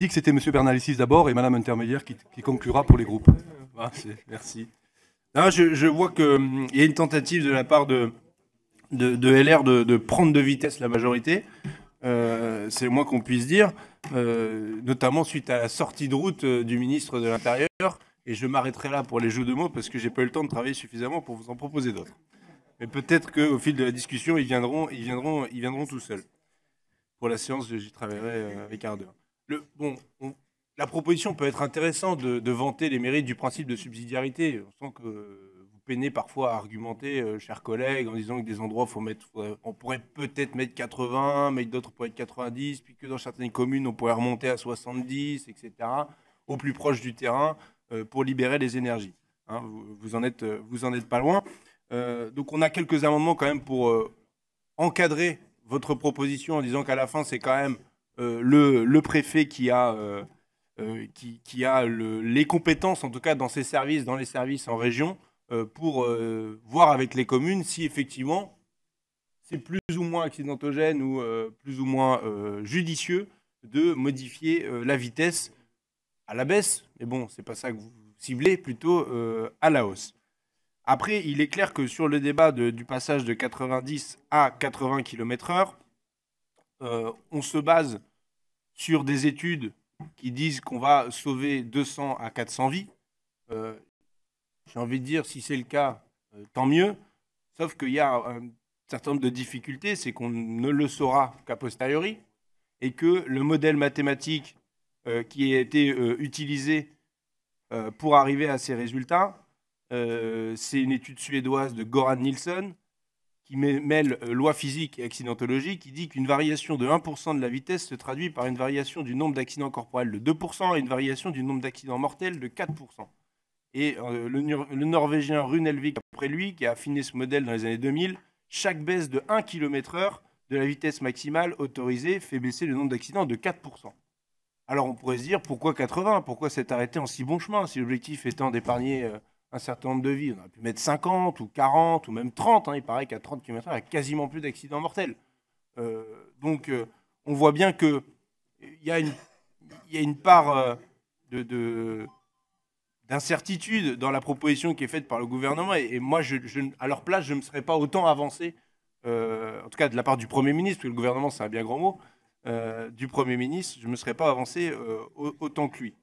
dit que c'était M. Bernalicis d'abord et Madame Intermédiaire qui, conclura pour les groupes. Ah, merci. Là, je, vois qu'il hum, y a une tentative de la part de, de, de LR de, prendre de vitesse la majorité. Euh, c'est le moins qu'on puisse dire, euh, notamment suite à la sortie de route euh, du ministre de l'Intérieur. Et je m'arrêterai là pour les jeux de mots parce que j'ai pas eu le temps de travailler suffisamment pour vous en proposer d'autres. Mais peut-être qu'au fil de la discussion, ils viendront, ils viendront, ils viendront tout seuls. Pour la séance, j'y travaillerai avec ardeur bon, la proposition peut être intéressante de, vanter les mérites du principe de subsidiarité. On sent que vous peinez parfois à argumenter, euh, chers collègues, en disant que des endroits, faut mettre, on pourrait peut-être mettre 80, mais d'autres pourraient être 90, puis que dans certaines communes, on pourrait remonter à 70, etc., au plus proche du terrain, euh, pour libérer les énergies. Hein, vous, en êtes, euh, vous en êtes pas loin. donc on a quelques amendements quand même pour encadrer votre proposition en disant qu'à la fin, c'est quand même euh, le, préfet qui a, euh, euh, qui, a les compétences, en tout cas dans ses services, dans les services en région, pour voir avec les communes si effectivement c'est plus ou moins accidentogène ou plus ou moins judicieux de modifier la vitesse à la baisse, mais bon, c'est pas ça que vous ciblez, plutôt à la hausse. Après, il est clair que sur le débat du passage de 90 à 80 km/h, on se base sur des études qui disent qu'on va sauver 200 à 400 vies, euh, j'ai envie de dire, si c'est le cas, euh, tant mieux. Sauf qu'il y a un certain nombre de difficultés, c'est qu'on ne le saura qu'a posteriori, et que le modèle mathématique euh, qui a été utilisé pour arriver à ces résultats, c'est une étude suédoise de Goran Nilsson, qui mêle euh, loi physique et accidentologie, qui dit qu'une variation de 1% de la vitesse se traduit par une variation du nombre d'accidents corporels de 2% et une variation du nombre d'accidents mortels de 4%. Et euh, le, Norvégien Norvégien Runelvik, après lui, qui a affiné ce modèle dans les années 2000, chaque baisse de 1 km/h de la vitesse maximale autorisée fait baisser le nombre d'accidents de 4%. Alors on pourrait se dire pourquoi 80 Pourquoi s'être arrêté en si bon chemin si l'objectif étant d'épargner euh, un certain nombre de vies. On aurait pu mettre 50 ou 40 ou même 30. Hein. Il paraît qu'à 30 km/h, il n'y a quasiment plus d'accidents mortels. Euh, donc, euh, on voit bien qu'il y, a une, y a une part euh, de, d'incertitude dans la proposition qui est faite par le gouvernement. Et, moi, à leur place, je ne me serais pas autant avancé, en tout cas de la part du Premier ministre, parce que le gouvernement, c'est un bien grand mot, du Premier ministre, je ne me serais pas avancé autant que lui.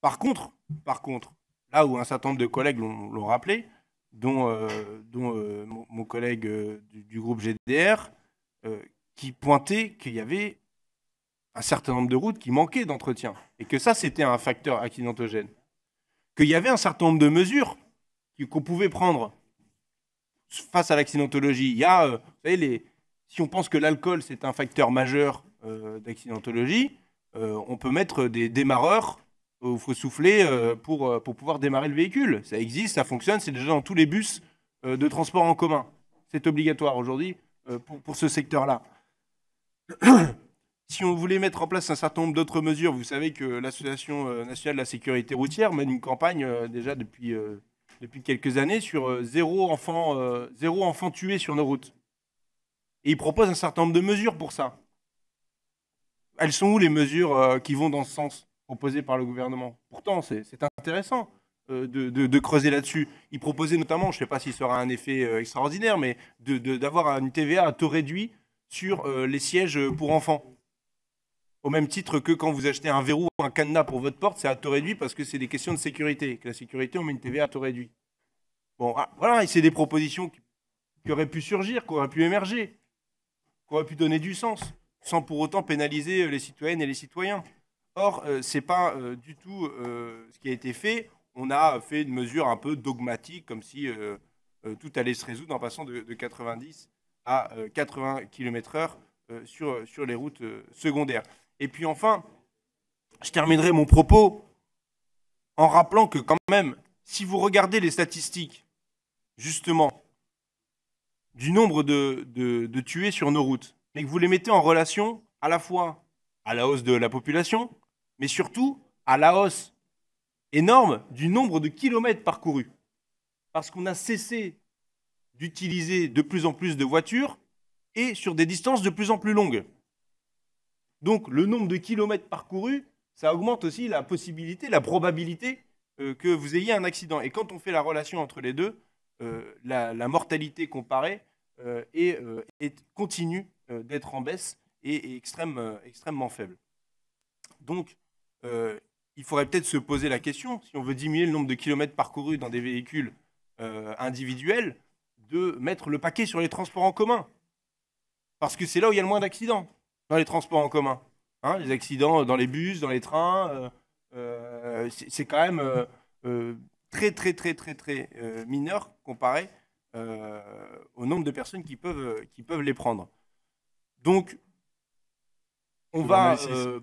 Par contre, par contre, là où un certain nombre de collègues l'ont rappelé, dont, euh, dont euh, mon, collègue euh, du, groupe GDR, qui pointait qu'il y avait un certain nombre de routes qui manquaient d'entretien, et que ça, c'était un facteur accidentogène. Qu'il y avait un certain nombre de mesures qu'on pouvait prendre face à l'accidentologie. Il y a, les, si on pense que l'alcool, c'est un facteur majeur d'accidentologie, on peut mettre des démarreurs il euh, faut souffler euh, pour, euh, pour pouvoir démarrer le véhicule. Ça existe, ça fonctionne, c'est déjà dans tous les bus de transport en commun. C'est obligatoire aujourd'hui pour, ce secteur-là. si on voulait mettre en place un certain nombre d'autres mesures, vous savez que l'Association nationale de la sécurité routière mène une campagne déjà depuis, depuis quelques années sur zéro, enfant, zéro enfant tué sur nos routes. Et ils proposent un certain nombre de mesures pour ça. Elles sont où les mesures qui vont dans ce sens proposé par le gouvernement. Pourtant, c'est intéressant euh, de, creuser là-dessus. Il proposait notamment, je ne sais pas s'il sera un effet euh, extraordinaire, mais d'avoir une TVA à taux réduit sur euh, les sièges pour enfants. Au même titre que quand vous achetez un verrou ou un cadenas pour votre porte, c'est à taux réduit parce que c'est des questions de sécurité. Que la sécurité, on met une TVA à taux réduit. Bon, ah, voilà, voilà, c'est des propositions qui, auraient pu surgir, qui auraient pu émerger, qui auraient pu donner du sens, sans pour autant pénaliser les citoyennes et les citoyens. Or, euh, ce n'est pas euh, du tout euh, ce qui a été fait. On a fait une mesure un peu dogmatique, comme si tout allait se résoudre en passant de, 90 à 80 km/h sur, les routes secondaires. Et puis enfin, je terminerai mon propos en rappelant que quand même, si vous regardez les statistiques, justement, du nombre de, de, de tués sur nos routes, mais que vous les mettez en relation à la fois à la hausse de la population, mais surtout à la hausse énorme du nombre de kilomètres parcourus. Parce qu'on a cessé d'utiliser de plus en plus de voitures et sur des distances de plus en plus longues. Donc le nombre de kilomètres parcourus, ça augmente aussi la possibilité, la probabilité euh, que vous ayez un accident. Et quand on fait la relation entre les deux, euh, la, mortalité comparée euh, continue d'être en baisse et extrêmement faible. Donc euh, il faudrait peut-être se poser la question, si on veut diminuer le nombre de kilomètres parcourus dans des véhicules euh, individuels, de mettre le paquet sur les transports en commun. Parce que c'est là où il y a le moins d'accidents, dans les transports en commun. Hein, les accidents dans les bus, dans les trains, euh, c'est quand même très, très, très, très, très mineur comparé au nombre de personnes qui peuvent, qui peuvent les prendre. Donc, on va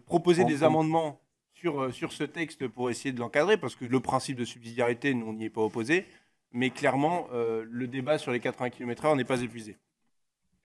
proposer des amendements euh, sur, ce texte pour essayer de l'encadrer, parce que le principe de subsidiarité, nous, on n'y est pas opposé. Mais clairement, euh, le débat sur les 80 km/h n'est pas épuisé.